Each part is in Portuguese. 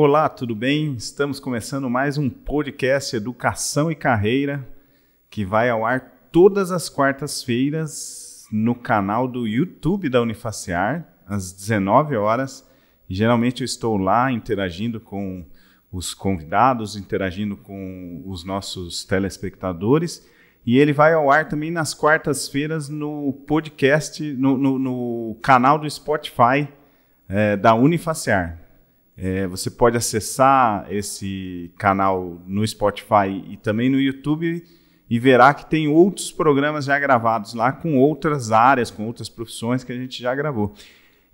Olá, tudo bem? Estamos começando mais um podcast Educação e Carreira que vai ao ar todas as quartas-feiras no canal do YouTube da Unifacear às 19 horas. Geralmente eu estou lá interagindo com os convidados, interagindo com os nossos telespectadores. E ele vai ao ar também nas quartas-feiras no podcast, no, no, no, canal do Spotify é, da Unifacear. É, você pode acessar esse canal no Spotify e também no YouTube e verá que tem outros programas já gravados lá com outras áreas, com outras profissões que a gente já gravou.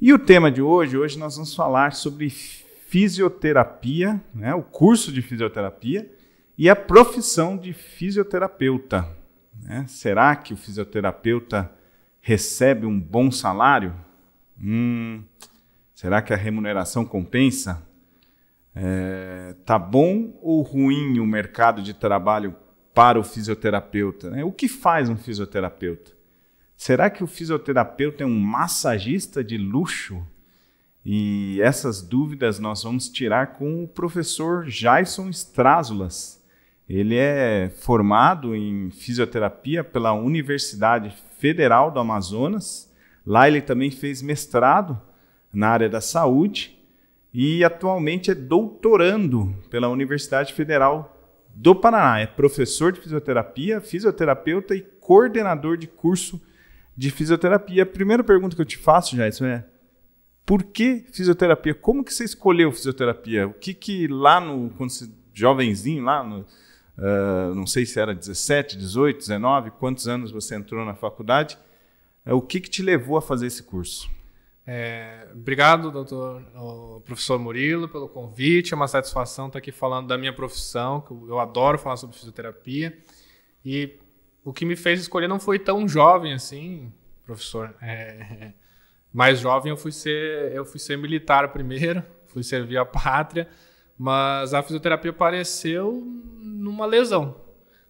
E o tema de hoje, hoje nós vamos falar sobre fisioterapia, né, o curso de fisioterapia e a profissão de fisioterapeuta. Né? Será que o fisioterapeuta recebe um bom salário? Hum, Será que a remuneração compensa? É, tá bom ou ruim o mercado de trabalho para o fisioterapeuta? Né? O que faz um fisioterapeuta? Será que o fisioterapeuta é um massagista de luxo? E essas dúvidas nós vamos tirar com o professor Jason Strázulas. Ele é formado em fisioterapia pela Universidade Federal do Amazonas. Lá ele também fez mestrado na área da saúde e atualmente é doutorando pela Universidade Federal do Paraná. É professor de fisioterapia, fisioterapeuta e coordenador de curso de fisioterapia. A primeira pergunta que eu te faço, Jason, é por que fisioterapia? Como que você escolheu fisioterapia? O que que lá no quando você, jovenzinho, lá no Uh, não sei se era 17, 18, 19, quantos anos você entrou na faculdade, uh, o que, que te levou a fazer esse curso? É, obrigado, doutor, professor Murilo, pelo convite. É uma satisfação estar aqui falando da minha profissão, que eu, adoro falar sobre fisioterapia. E o que me fez escolher não foi tão jovem assim, professor. É, mais jovem eu fui ser, eu fui ser militar primeiro, fui servir a pátria, mas a fisioterapia apareceu numa lesão.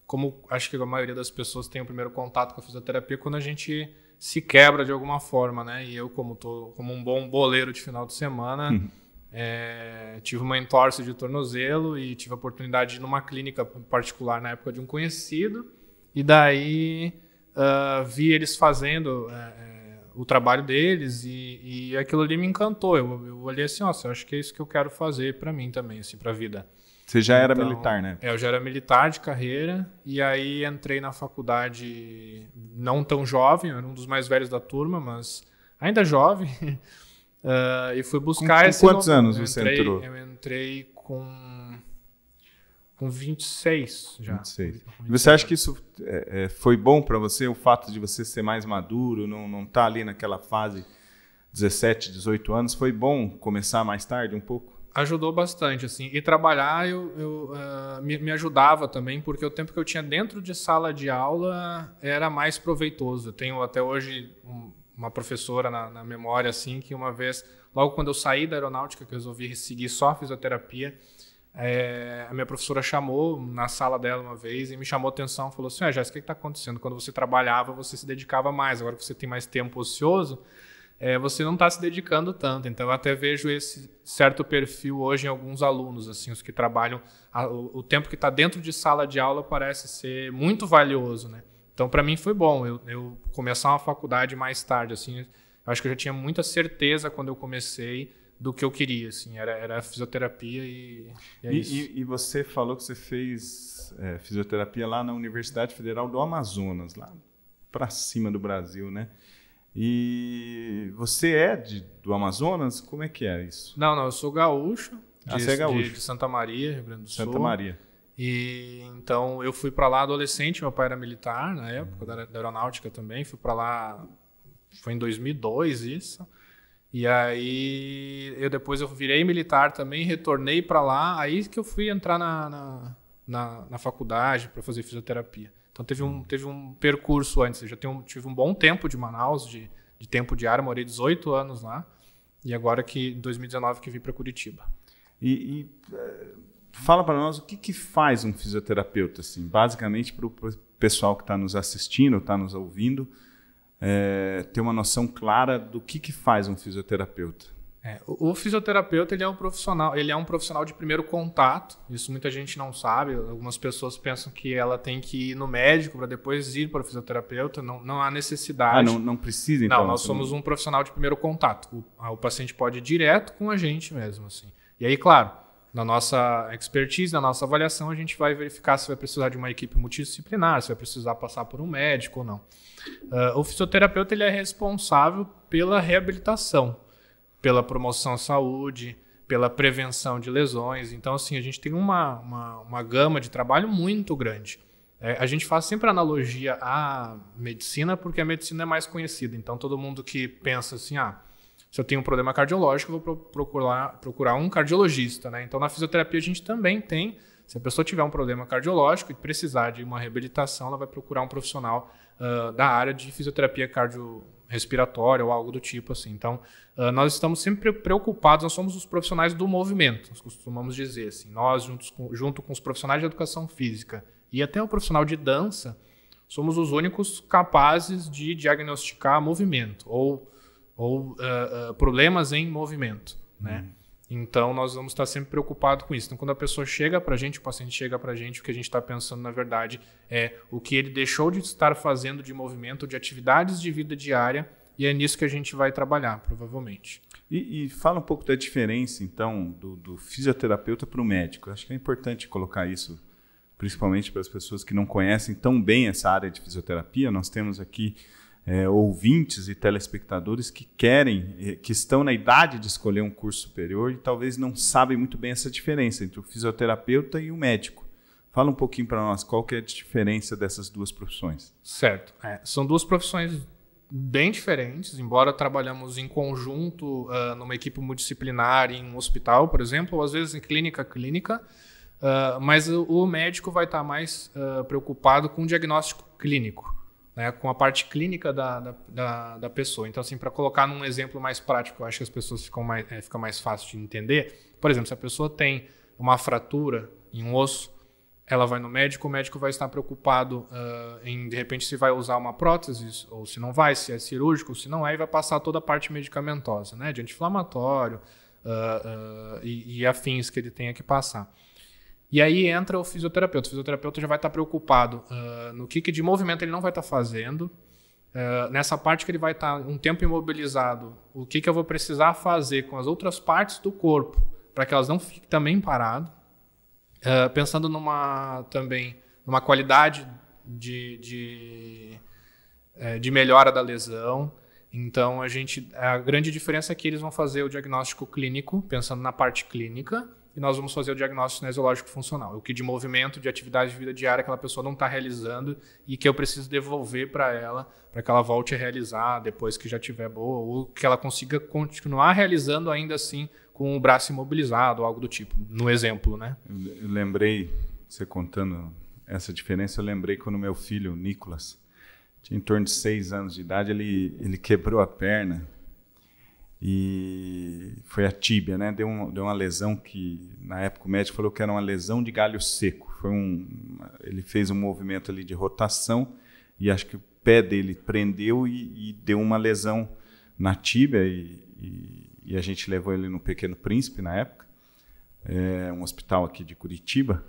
Como acho que a maioria das pessoas tem o primeiro contato com a fisioterapia quando a gente se quebra de alguma forma, né? E eu, como, tô, como um bom boleiro de final de semana, uhum. é, tive uma entorse de tornozelo e tive a oportunidade de ir numa clínica particular na época de um conhecido. E daí uh, vi eles fazendo uh, o trabalho deles e, e, aquilo ali me encantou. Eu, eu olhei assim, nossa, eu acho que é isso que eu quero fazer para mim também, assim, para a vida. Você já era então, militar, né? É, eu já era militar de carreira e aí entrei na faculdade não tão jovem, eu era um dos mais velhos da turma, mas ainda jovem. uh, e fui buscar com, esse. Com quantos no... anos eu você entrei, entrou? Eu entrei com com 26 já. 26. Com Você acha que isso é, é foi bom para você, o fato de você ser mais maduro, não não tá ali naquela fase 17, 18 anos, foi bom começar mais tarde um pouco? ajudou bastante, assim. E trabalhar eu, eu uh, me, me, ajudava também, porque o tempo que eu tinha dentro de sala de aula era mais proveitoso. Eu tenho até hoje um, uma professora na, na, memória, assim, que uma vez, logo quando eu saí da aeronáutica, que eu resolvi seguir só a fisioterapia, é, a minha professora chamou na sala dela uma vez e me chamou atenção, falou assim, ah, Jéssica, o que está acontecendo? Quando você trabalhava, você se dedicava mais, agora que você tem mais tempo ocioso, é, você não está se dedicando tanto. Então, eu até vejo esse certo perfil hoje em alguns alunos, assim, os que trabalham. A, o, o, tempo que está dentro de sala de aula parece ser muito valioso, né? Então, para mim foi bom eu, eu, começar uma faculdade mais tarde, assim. acho que eu já tinha muita certeza quando eu comecei do que eu queria, assim. Era, era fisioterapia e, e, é e, e, e você falou que você fez é, fisioterapia lá na Universidade Federal do Amazonas, lá para cima do Brasil, né? E você é de, do Amazonas? Como é que é isso? Não, não, eu sou gaúcho. Ah, de, ah, você é gaúcho. De, de Santa Maria, Rio Grande do Sul. Santa Maria. E então eu fui para lá adolescente, meu pai era militar na época da, da aeronáutica também, fui para lá foi em 2002 isso. E aí eu depois eu virei militar também, retornei para lá, aí que eu fui entrar na, na, na, na faculdade para fazer fisioterapia. Então teve um, teve um percurso antes. Eu já tenho, tive um bom tempo de Manaus, de, de tempo de morei 18 anos lá. E agora que em 2019 que vim para Curitiba. E, e eh, fala para nós o que, que faz um fisioterapeuta, assim, basicamente para o pessoal que está nos assistindo, está nos ouvindo, é, ter uma noção clara do que, que faz um fisioterapeuta. É, o fisioterapeuta ele é um profissional, ele é um profissional de primeiro contato. Isso muita gente não sabe. Algumas pessoas pensam que ela tem que ir no médico para depois ir para o fisioterapeuta. Não, não há necessidade. Ah, não, não precisa então. Não, nós né? somos um profissional de primeiro contato. O, o paciente pode ir direto com a gente mesmo, assim. E aí, claro, na nossa expertise, na nossa avaliação, a gente vai verificar se vai precisar de uma equipe multidisciplinar, se vai precisar passar por um médico ou não. Uh, o fisioterapeuta ele é responsável pela reabilitação pela promoção à saúde, pela prevenção de lesões. Então, assim, a gente tem uma, uma, uma gama de trabalho muito grande. É, a gente faz sempre analogia à medicina, porque a medicina é mais conhecida. Então, todo mundo que pensa assim, ah, se eu tenho um problema cardiológico, vou pro procurar, procurar um cardiologista, né? Então, na fisioterapia, a gente também tem. Se a pessoa tiver um problema cardiológico e precisar de uma reabilitação, ela vai procurar um profissional uh, da área de fisioterapia cardio, respiratória ou algo do tipo assim. Então, uh, nós estamos sempre preocupados, nós somos os profissionais do movimento, nós costumamos dizer assim, nós juntos com, junto com os profissionais de educação física e até o profissional de dança, somos os únicos capazes de diagnosticar movimento ou, ou uh, uh, problemas em movimento, né? Hum. Então, nós vamos estar sempre preocupados com isso. Então, quando a pessoa chega para a gente, o paciente chega para a gente, o que a gente está pensando, na verdade, é o que ele deixou de estar fazendo de movimento, de atividades de vida diária, e é nisso que a gente vai trabalhar, provavelmente. E, e fala um pouco da diferença, então, do, do fisioterapeuta para o médico. acho que é importante colocar isso, principalmente para as pessoas que não conhecem tão bem essa área de fisioterapia. Nós temos aqui é, ouvintes e telespectadores que querem, é, que estão na idade de escolher um curso superior e talvez não sabem muito bem essa diferença entre o fisioterapeuta e o médico. Fala um pouquinho para nós qual que é a diferença dessas duas profissões. Certo. É, são duas profissões bem diferentes, embora trabalhamos em conjunto uh, numa equipe multidisciplinar em um hospital, por exemplo, ou às vezes em clínica clínica, uh, mas o, médico vai estar tá mais uh, preocupado com o diagnóstico clínico né, com a parte clínica da, da, da, da pessoa. Então, assim, para colocar num exemplo mais prático, eu acho que as pessoas ficam mais, é, fica mais fácil de entender. Por exemplo, se a pessoa tem uma fratura em um osso, ela vai no médico, o médico vai estar preocupado uh, em, de repente, se vai usar uma prótese ou se não vai, se é cirúrgico, se não é, e vai passar toda a parte medicamentosa, né, de anti-inflamatório uh, uh, e, e afins que ele tenha que passar. E aí entra o fisioterapeuta. O fisioterapeuta já vai estar tá preocupado uh, no que, que, de movimento ele não vai estar tá fazendo, uh, nessa parte que ele vai estar tá um tempo imobilizado, o que, que eu vou precisar fazer com as outras partes do corpo para que elas não fiquem também paradas. Uh, pensando numa também numa qualidade de, de, é, de melhora da lesão. Então, a gente a grande diferença é que eles vão fazer o diagnóstico clínico, pensando na parte clínica, e nós vamos fazer o diagnóstico cinesiológico funcional. É o que de movimento, de atividade de vida diária aquela pessoa não está realizando e que eu preciso devolver para ela, para que ela volte a realizar depois que já tiver boa, ou que ela consiga continuar realizando ainda assim com o braço imobilizado, algo do tipo, no exemplo, né? Eu lembrei, você contando essa diferença, eu lembrei quando meu filho, Nicolas, tinha em torno de seis anos de idade, ele, ele quebrou a perna e foi a tíbia, né? Deu, um, deu, uma lesão que na época o médico falou que era uma lesão de galho seco. Foi um, ele fez um movimento ali de rotação e acho que o pé dele prendeu e, e deu uma lesão na tíbia e, e, e, a gente levou ele no Pequeno Príncipe na época, é, um hospital aqui de Curitiba.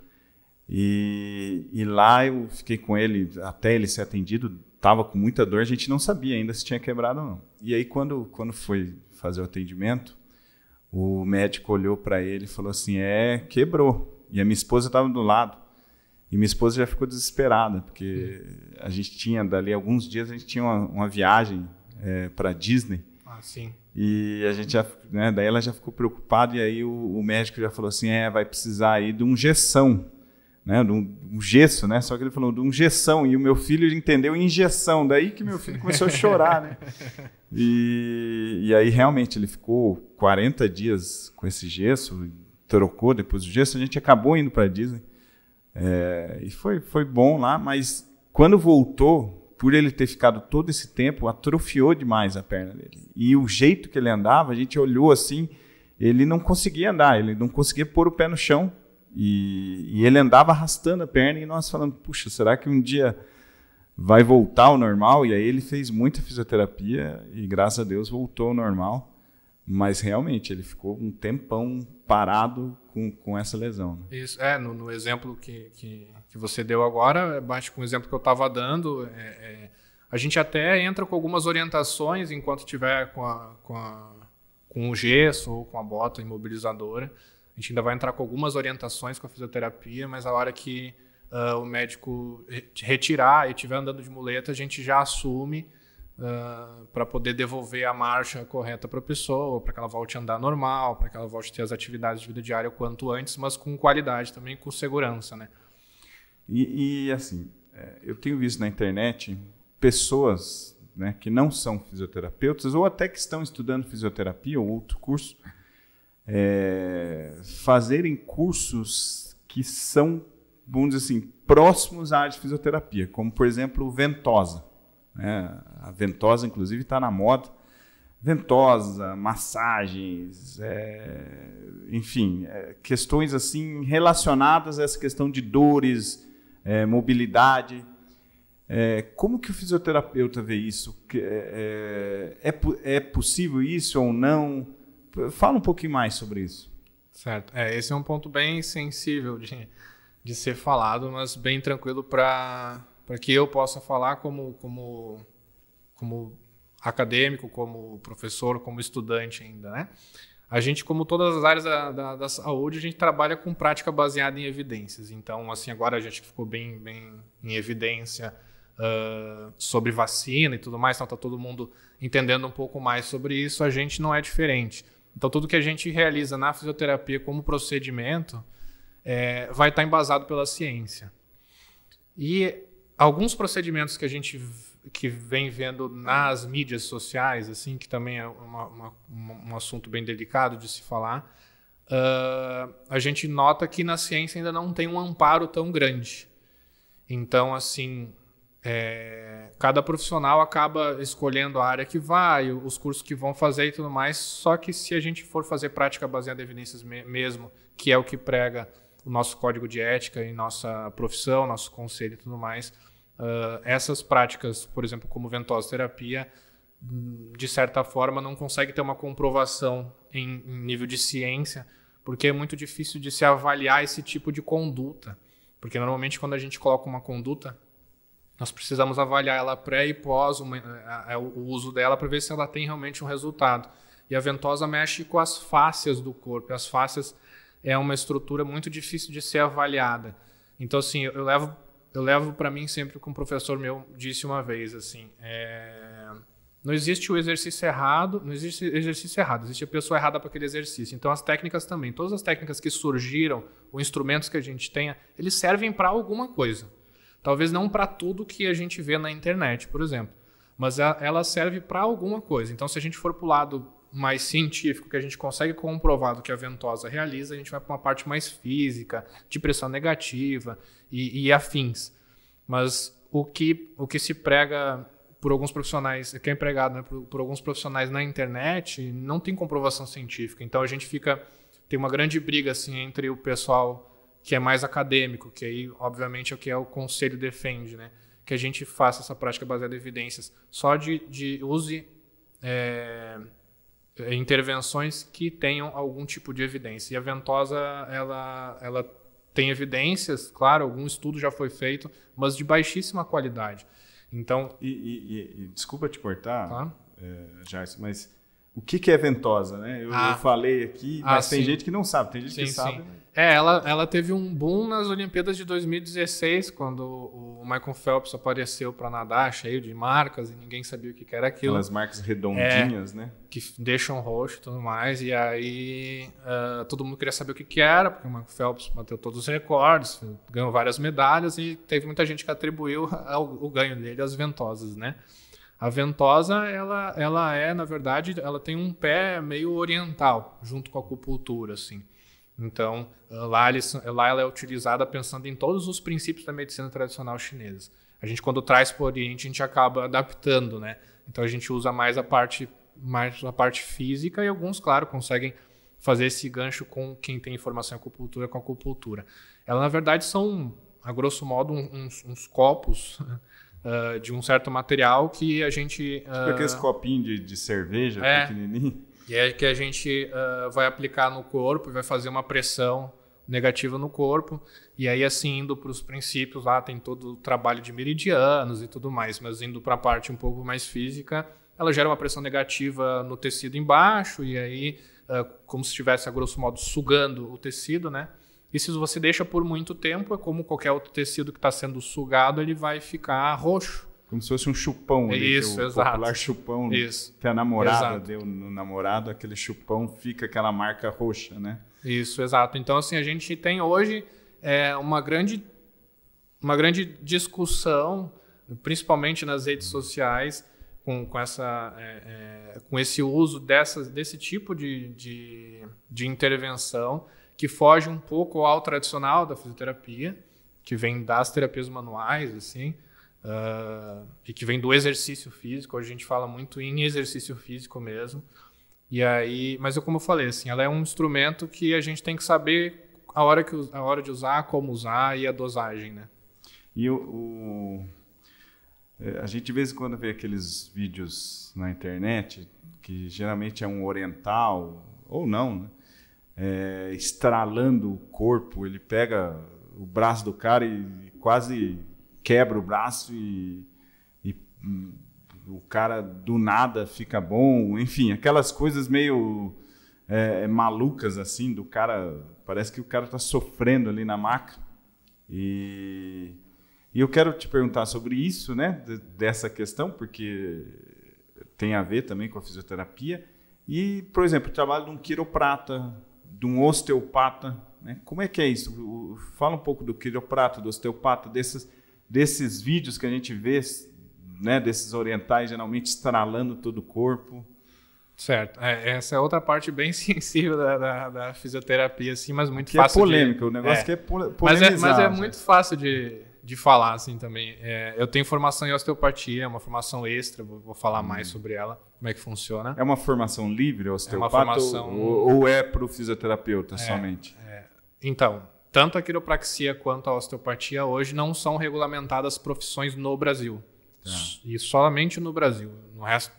e lá eu fiquei com ele até ele ser atendido estava com muita dor, a gente não sabia ainda se tinha quebrado ou não. E aí, quando, quando foi fazer o atendimento, o médico olhou para ele e falou assim: é, quebrou. E a minha esposa estava do lado. E minha esposa já ficou desesperada, porque a gente tinha dali alguns dias, a gente tinha uma, uma viagem é, para Disney. Ah, sim. E a gente já, né, daí ela já ficou preocupada, e aí o, o médico já falou assim: é, vai precisar aí de um injeção né, de um, um, gesso, né? Só que ele falou de um gessão e o meu filho entendeu injeção, daí que meu filho começou a chorar, né? E, e aí realmente ele ficou 40 dias com esse gesso, trocou depois do gesso, a gente acabou indo para Disney é, e foi foi bom lá, mas quando voltou, por ele ter ficado todo esse tempo, atrofiou demais a perna dele e o jeito que ele andava, a gente olhou assim, ele não conseguia andar, ele não conseguia pôr o pé no chão e, e, ele andava arrastando a perna e nós falando, puxa, será que um dia vai voltar ao normal? E aí ele fez muita fisioterapia e graças a Deus voltou ao normal. Mas realmente ele ficou um tempão parado com, com essa lesão. Né? Isso, é, no, no exemplo que, que, que, você deu agora, bate é com o exemplo que eu estava dando, é, é, a gente até entra com algumas orientações enquanto tiver com, a, com, a, com o gesso ou com a bota imobilizadora, a gente ainda vai entrar com algumas orientações com a fisioterapia, mas a hora que uh, o médico retirar e estiver andando de muleta, a gente já assume uh, ah, para poder devolver a marcha correta para a pessoa, para que ela volte a andar normal, para que ela volte a ter as atividades de vida diária o quanto antes, mas com qualidade também, com segurança, né? E, e assim, é, eu tenho visto na internet pessoas né, que não são fisioterapeutas ou até que estão estudando fisioterapia ou outro curso é, fazerem cursos que são, vamos dizer assim, próximos à área de fisioterapia, como, por exemplo, ventosa. Né? A ventosa, inclusive, está na moda. Ventosa, massagens, é, enfim, é, questões assim relacionadas a essa questão de dores, é, mobilidade. É, como que o fisioterapeuta vê isso? É, é, é, é, possível isso ou não? Fala um pouquinho mais sobre isso. Certo. É, esse é um ponto bem sensível de, de ser falado, mas bem tranquilo para que eu possa falar como, como, como acadêmico, como professor, como estudante ainda, né? A gente, como todas as áreas da, da, da, saúde, a gente trabalha com prática baseada em evidências. Então, assim, agora a gente ficou bem, bem em evidência uh, sobre vacina e tudo mais, então está todo mundo entendendo um pouco mais sobre isso. A gente não é diferente. Então, tudo que a gente realiza na fisioterapia como procedimento é, vai estar tá embasado pela ciência. E alguns procedimentos que a gente que vem vendo nas mídias sociais, assim, que também é uma, uma, um assunto bem delicado de se falar, uh, a gente nota que na ciência ainda não tem um amparo tão grande. Então, assim, é, cada profissional acaba escolhendo a área que vai, os cursos que vão fazer e tudo mais. Só que se a gente for fazer prática baseada em evidências me mesmo, que é o que prega o nosso código de ética e nossa profissão, nosso conselho e tudo mais, uh, essas práticas, por exemplo, como ventosa terapia, de certa forma não consegue ter uma comprovação em, em nível de ciência, porque é muito difícil de se avaliar esse tipo de conduta. Porque normalmente quando a gente coloca uma conduta, nós precisamos avaliar ela pré e pós uma, a, a, o uso dela para ver se ela tem realmente um resultado. E a ventosa mexe com as fáscias do corpo. As fáscias é uma estrutura muito difícil de ser avaliada. Então, assim, eu, eu levo eu levo para mim sempre que um professor meu disse uma vez assim é... não existe o exercício errado não existe exercício errado existe a pessoa errada para aquele exercício então as técnicas também todas as técnicas que surgiram ou instrumentos que a gente tenha eles servem para alguma coisa Talvez não para tudo que a gente vê na internet, por exemplo, mas ela serve para alguma coisa. Então, se a gente for para o lado mais científico, que a gente consegue comprovar do que a ventosa realiza, a gente vai para uma parte mais física, de pressão negativa e, e afins. Mas o que, o que se prega por alguns profissionais, que é empregado né, por, por, alguns profissionais na internet, não tem comprovação científica. Então a gente fica. Tem uma grande briga assim entre o pessoal que é mais acadêmico, que aí, obviamente, é o que é o conselho defende, né? Que a gente faça essa prática baseada em evidências. Só de, de use é, é intervenções que tenham algum tipo de evidência. E a ventosa, ela, ela tem evidências, claro, algum estudo já foi feito, mas de baixíssima qualidade. Então. E, e, e desculpa te cortar, tá? é, Jair, mas o que, que é ventosa, né? Eu, ah. eu falei aqui, ah, mas ah, tem sim. gente que não sabe, tem gente sim, que sim. sabe. Né? É, ela, ela teve um boom nas Olimpíadas de 2016, quando o Michael Phelps apareceu para nadar, cheio de marcas e ninguém sabia o que era aquilo. Aquelas marcas é, redondinhas, é, né? Que deixam roxo e tudo mais. E aí uh, todo mundo queria saber o que, que era, porque o Michael Phelps bateu todos os recordes, ganhou várias medalhas e teve muita gente que atribuiu o ganho dele às ventosas, né? A ventosa, ela, ela é, na verdade, ela tem um pé meio oriental, junto com a acupuntura, assim. Então, lá, lá ela é utilizada pensando em todos os princípios da medicina tradicional chinesa. A gente, quando traz para o Oriente, a gente acaba adaptando, né? Então, a gente usa mais a parte, mais a parte física e alguns, claro, conseguem fazer esse gancho com quem tem informação em acupuntura com a acupuntura. Ela, na verdade, são, a grosso modo, uns, uns copos uh, de um certo material que a gente. Uh, tipo aqueles copinhos de, de cerveja é, pequenininho. E é que a gente uh, vai aplicar no corpo e vai fazer uma pressão negativa no corpo. E aí, assim, indo para os princípios lá, tem todo o trabalho de meridianos e tudo mais, mas indo para a parte um pouco mais física, ela gera uma pressão negativa no tecido embaixo, e aí, como se estivesse, a grosso modo, sugando o tecido, né? E se você deixa por muito tempo, é como qualquer outro tecido que está sendo sugado, ele vai ficar roxo. Como se fosse um chupão. ali, isso, que o exato. popular chupão né? isso. que a namorada exato. deu no namorado, aquele chupão fica aquela marca roxa, né? Isso, exato. Então, assim, a gente tem hoje é, uma, grande, uma grande discussão, principalmente nas redes sociais, com, com, essa, é, é, com esse uso dessas, desse tipo de, de, de intervenção que foge um pouco ao tradicional da fisioterapia, que vem das terapias manuais, assim, uh, e que vem do exercício físico. Hoje a gente fala muito em exercício físico mesmo. E aí, mas eu como eu falei, assim, ela é um instrumento que a gente tem que saber a hora que a hora de usar, como usar e a dosagem, né? E o, o é, a gente de vez em quando vê aqueles vídeos na internet que geralmente é um oriental ou não, né? é, estralando o corpo, ele pega o braço do cara e, quase quebra o braço e, e, hum, o cara do nada fica bom, enfim, aquelas coisas meio é, malucas assim do cara, parece que o cara está sofrendo ali na maca e, e eu quero te perguntar sobre isso, né, dessa questão porque tem a ver também com a fisioterapia e, por exemplo, o trabalho de um quiroprata de um osteopata. Né? Como é que é isso? fala um pouco do quiroprato, do osteopata, desses, desses vídeos que a gente vê, né, desses orientais geralmente estralando todo o corpo. Certo. É, essa é outra parte bem sensível da, da, da fisioterapia, assim, mas muito que é fácil. É polêmica, de... o negócio é. que é polêmico, Mas é, mas é muito né? fácil de, de falar, assim, também. É, eu tenho formação em osteopatia, é uma formação extra, vou, vou falar hum. mais sobre ela, como é que funciona. É uma formação livre, osteopata, é uma formação... ou, ou é para o fisioterapeuta é, somente? É. Então, tanto a quiropraxia quanto a osteopatia hoje não são regulamentadas profissões no Brasil. Tá. E somente no Brasil. No resto,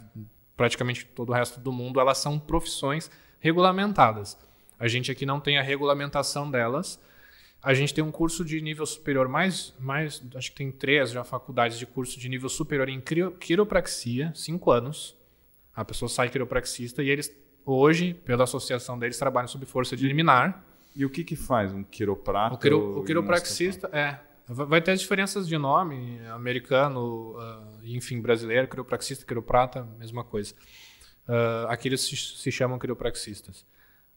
praticamente todo o resto do mundo, elas são profissões regulamentadas. A gente aqui não tem a regulamentação delas, a gente tem um curso de nível superior, mais, mais acho que tem três já faculdades de curso de nível superior em quiropraxia, cinco anos. A pessoa sai quiropraxista e eles, hoje, pela associação deles, trabalham sob força de liminar. E o que, que faz um quiroprato? O, quiro, o quiropraxista é. Vai ter as diferenças de nome, americano, uh, enfim, brasileiro, quiropraxista, quiroprata, mesma coisa. Uh, aqui eles se, se chamam quiropraxistas.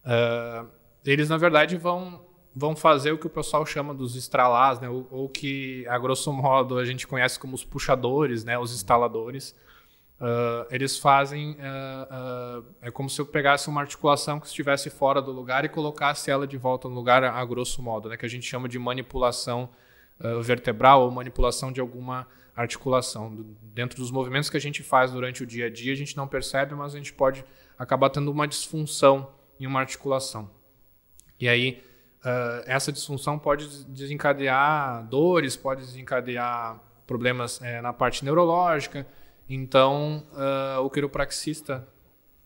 Uh, eles, na verdade, vão vão fazer o que o pessoal chama dos estralás, né? Ou, ou, que, a grosso modo, a gente conhece como os puxadores, né? Os instaladores. Uh, eles fazem... Uh, uh, é como se eu pegasse uma articulação que estivesse fora do lugar e colocasse ela de volta no lugar, a, a grosso modo, né? Que a gente chama de manipulação vertebral ou manipulação de alguma articulação. Dentro dos movimentos que a gente faz durante o dia a dia, a gente não percebe, mas a gente pode acabar tendo uma disfunção em uma articulação. E aí uh, essa disfunção pode desencadear dores, pode desencadear problemas é, na parte neurológica. Então, uh, o quiropraxista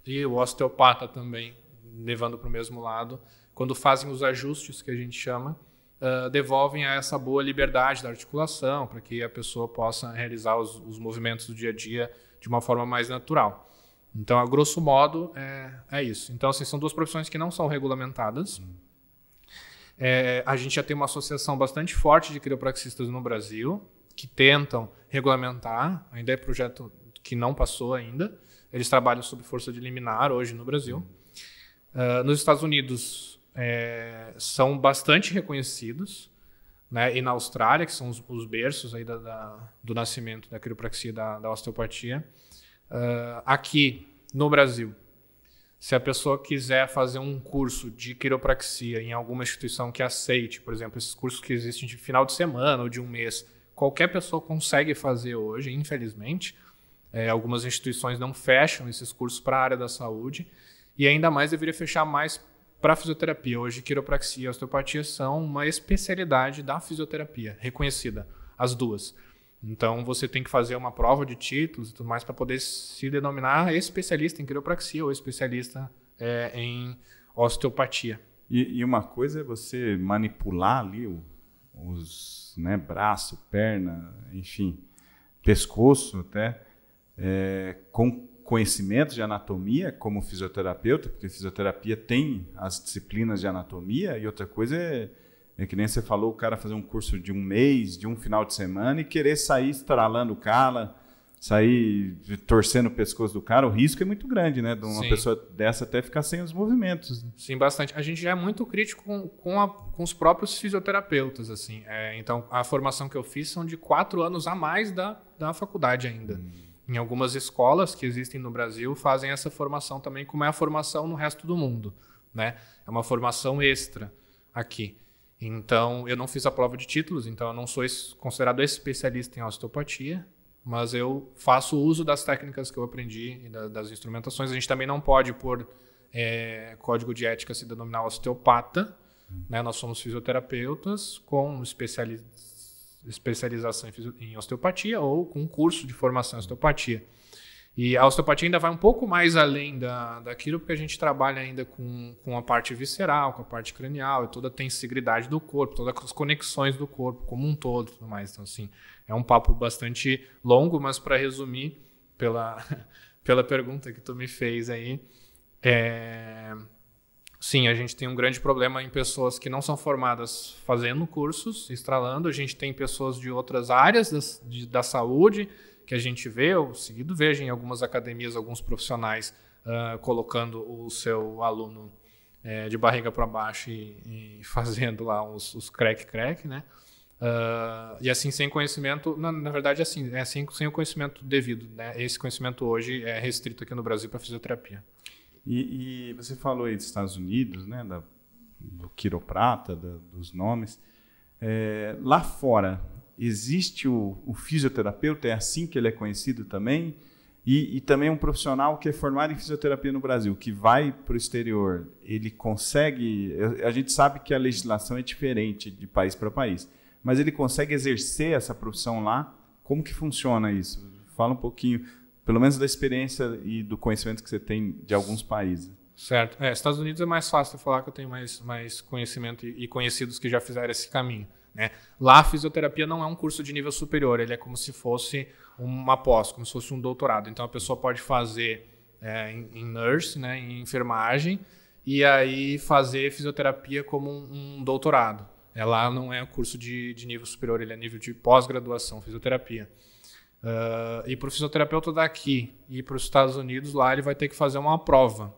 e o osteopata também, levando para o mesmo lado, quando fazem os ajustes que a gente chama, uh, devolvem a essa boa liberdade da articulação, para que a pessoa possa realizar os, os, movimentos do dia a dia de uma forma mais natural. Então, a grosso modo, é, é isso. Então, assim, são duas profissões que não são regulamentadas. Hum é, a gente já tem uma associação bastante forte de quiropraxistas no Brasil, que tentam regulamentar, ainda é projeto que não passou ainda. Eles trabalham sob força de liminar hoje no Brasil. Uh, nos Estados Unidos é, são bastante reconhecidos, né? e na Austrália, que são os, os berços aí da, da, do nascimento da quiropraxia e da, da osteopatia. Uh, aqui no Brasil, se a pessoa quiser fazer um curso de quiropraxia em alguma instituição que aceite, por exemplo, esses cursos que existem de final de semana ou de um mês, qualquer pessoa consegue fazer hoje, infelizmente. É, algumas instituições não fecham esses cursos para a área da saúde e ainda mais deveria fechar mais para fisioterapia. Hoje, quiropraxia e osteopatia são uma especialidade da fisioterapia reconhecida, as duas. Então você tem que fazer uma prova de títulos e tudo mais para poder se denominar especialista em quiropraxia ou especialista é, em osteopatia. E, e, uma coisa é você manipular ali o, os né, braço, perna, enfim, pescoço até, é, com conhecimento de anatomia como fisioterapeuta, porque fisioterapia tem as disciplinas de anatomia, e outra coisa é é que nem você falou, o cara fazer um curso de um mês, de um final de semana e querer sair estralando o cara, sair torcendo o pescoço do cara, o risco é muito grande, né? De uma Sim. pessoa dessa até ficar sem os movimentos. Sim, bastante. A gente já é muito crítico com, com, a, com os próprios fisioterapeutas, assim. É, então, a formação que eu fiz são de quatro anos a mais da, da faculdade ainda. Hum em algumas escolas que existem no Brasil fazem essa formação também, como é a formação no resto do mundo, né? É uma formação extra aqui. Então, eu não fiz a prova de títulos, então eu não sou considerado especialista em osteopatia, mas eu faço uso das técnicas que eu aprendi e da, das instrumentações. A gente também não pode, por é, código de ética, se denominar osteopata. Né? Nós somos fisioterapeutas com especialização em, em osteopatia ou com curso de formação em osteopatia. E a osteopatia ainda vai um pouco mais além da, daquilo, porque a gente trabalha ainda com, com a parte visceral, com a parte cranial, e toda a tensigridade do corpo, todas as conexões do corpo como um todo e tudo mais. Então, assim, é um papo bastante longo, mas para resumir, pela, pela pergunta que tu me fez aí, é... sim, a gente tem um grande problema em pessoas que não são formadas fazendo cursos, estralando, a gente tem pessoas de outras áreas das, de, da saúde, que a gente vê, eu seguido vejo em algumas academias alguns profissionais uh, colocando o seu aluno uh, de barriga para baixo e, e, fazendo lá os, os crack crack, né? Uh, e assim sem conhecimento, na, na verdade assim, é assim sem o conhecimento devido, né? Esse conhecimento hoje é restrito aqui no Brasil para fisioterapia. E, e, você falou aí dos Estados Unidos, né? Da, do quiroprata, da, dos nomes. É, lá fora, existe o, o fisioterapeuta, é assim que ele é conhecido também, e, e, também um profissional que é formado em fisioterapia no Brasil, que vai para o exterior, ele consegue. A gente sabe que a legislação é diferente de país para país, mas ele consegue exercer essa profissão lá. Como que funciona isso? Fala um pouquinho, pelo menos da experiência e do conhecimento que você tem de alguns países. Certo. É, Estados Unidos é mais fácil falar que eu tenho mais, mais conhecimento e, e conhecidos que já fizeram esse caminho. Né? Lá a fisioterapia não é um curso de nível superior, ele é como se fosse uma pós, como se fosse um doutorado. Então a pessoa pode fazer é, em, nurse, né, em enfermagem, e aí fazer fisioterapia como um, um doutorado. É, lá não é um curso de, de nível superior, ele é nível de pós-graduação, fisioterapia. Uh, e para o fisioterapeuta daqui e para os Estados Unidos, lá ele vai ter que fazer uma prova.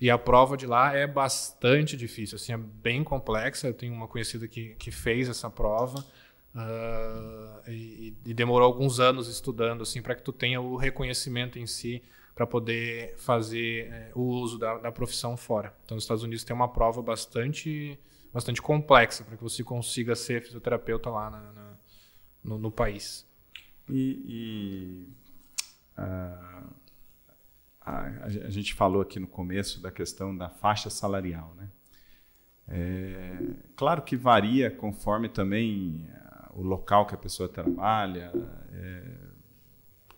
E a prova de lá é bastante difícil, assim, é bem complexa. Eu tenho uma conhecida que, que fez essa prova uh, e, e, demorou alguns anos estudando, assim, para que tu tenha o reconhecimento em si para poder fazer é, o uso da, da, profissão fora. Então, nos Estados Unidos tem uma prova bastante, bastante complexa para que você consiga ser fisioterapeuta lá na, na, no, no, país. E, e uh a, a gente falou aqui no começo da questão da faixa salarial, né? É, claro que varia conforme também eh, o local que a pessoa trabalha, é,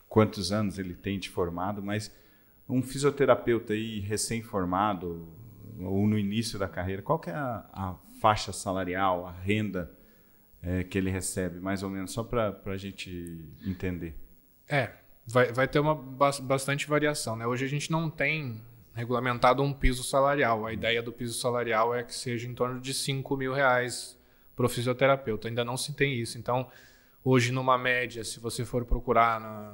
quantos anos ele tem de formado, mas um fisioterapeuta aí recém-formado ou no início da carreira, qual que é a, a faixa salarial, a renda é, que ele recebe, mais ou menos, só para a gente entender? É, vai, vai ter uma, bastante variação. Né? Hoje a gente não tem regulamentado um piso salarial. A ideia do piso salarial é que seja em torno de 5 mil reais para o fisioterapeuta. Ainda não se tem isso. Então, hoje, numa média, se você for procurar na,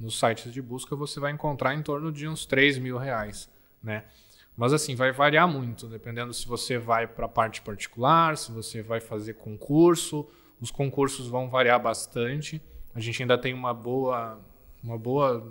nos sites de busca, você vai encontrar em torno de uns 3 mil reais. Né? Mas assim, vai variar muito, dependendo se você vai para a parte particular, se você vai fazer concurso. Os concursos vão variar bastante. A gente ainda tem uma boa uma boa,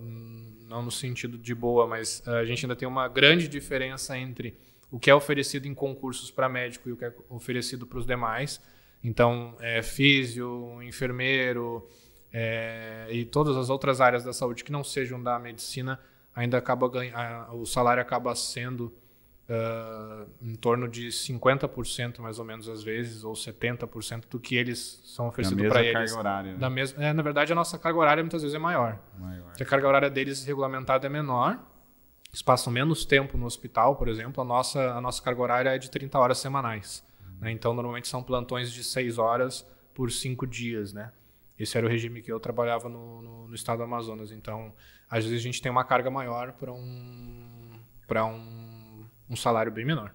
não no sentido de boa, mas eh, a gente ainda tem uma grande diferença entre o que é oferecido em concursos para médico e o que é oferecido para os demais. Então, é, físio, enfermeiro é, e todas as outras áreas da saúde que não sejam da medicina, ainda acaba ganha, o salário acaba sendo uh, em torno de 50% mais ou menos às vezes, ou 70% do que eles são oferecidos para eles. horária, né? Da mesma é, Na verdade, a nossa carga horária muitas vezes é maior. maior. Porque a carga horária deles regulamentada é menor, eles passam menos tempo no hospital, por exemplo, a nossa, a nossa carga horária é de 30 horas semanais. Uhum. Né? Então, normalmente são plantões de 6 horas por 5 dias, né? Esse era o regime que eu trabalhava no, no, no estado do Amazonas. Então, às vezes a gente tem uma carga maior para um, um um salário bem menor.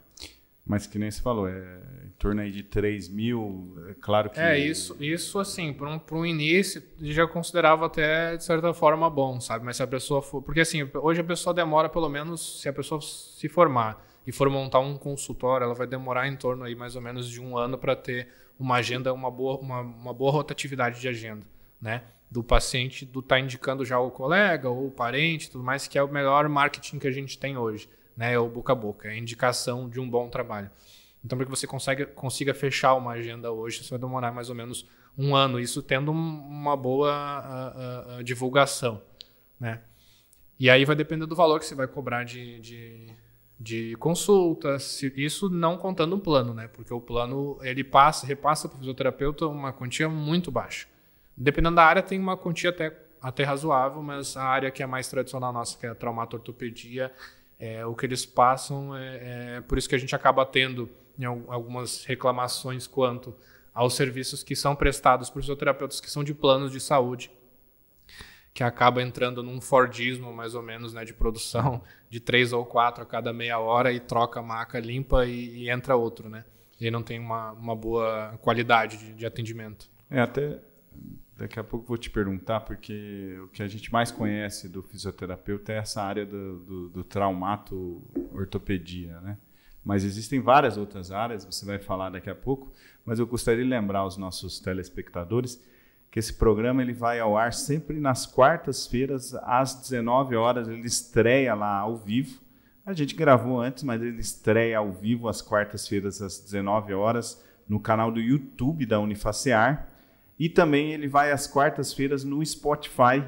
Mas que nem se falou, é em torno aí de 3 mil, é claro que... É, isso, isso assim, para um, um início, já considerava até, de certa forma, bom, sabe? Mas se a pessoa for... Porque assim, hoje a pessoa demora pelo menos, se a pessoa se formar e for montar um consultório, ela vai demorar em torno aí mais ou menos de um ano para ter uma agenda, uma boa, uma, uma boa rotatividade de agenda, né? do paciente do estar tá indicando já o colega ou o parente, tudo mais, que é o melhor marketing que a gente tem hoje né? É o boca a boca, é a indicação de um bom trabalho. Então, para que você consiga, consiga fechar uma agenda hoje, você vai demorar mais ou menos um ano, isso tendo uma boa a, a, divulgação, né? E aí vai depender do valor que você vai cobrar de, de, de isso não contando o plano, né? Porque o plano, ele passa, repassa para o fisioterapeuta uma quantia muito baixa. Dependendo da área, tem uma quantia até, até razoável, mas a área que é mais tradicional nossa, que é a traumatortopedia, ortopedia é, o que eles passam, é, é, por isso que a gente acaba tendo algumas reclamações quanto aos serviços que são prestados por fisioterapeutas que são de planos de saúde, que acaba entrando num Fordismo, mais ou menos, né, de produção de três ou quatro a cada meia hora e troca a maca limpa e, e entra outro, né? E não tem uma, uma boa qualidade de, de atendimento. É, até Daqui a pouco vou te perguntar, porque o que a gente mais conhece do fisioterapeuta é essa área do, do, do traumato ortopedia, né? Mas existem várias outras áreas, você vai falar daqui a pouco, mas eu gostaria de lembrar aos nossos telespectadores que esse programa ele vai ao ar sempre nas quartas-feiras às 19 horas, ele estreia lá ao vivo. A gente gravou antes, mas ele estreia ao vivo às quartas-feiras às 19 horas no canal do YouTube da Unifacear. E também ele vai às quartas-feiras no Spotify.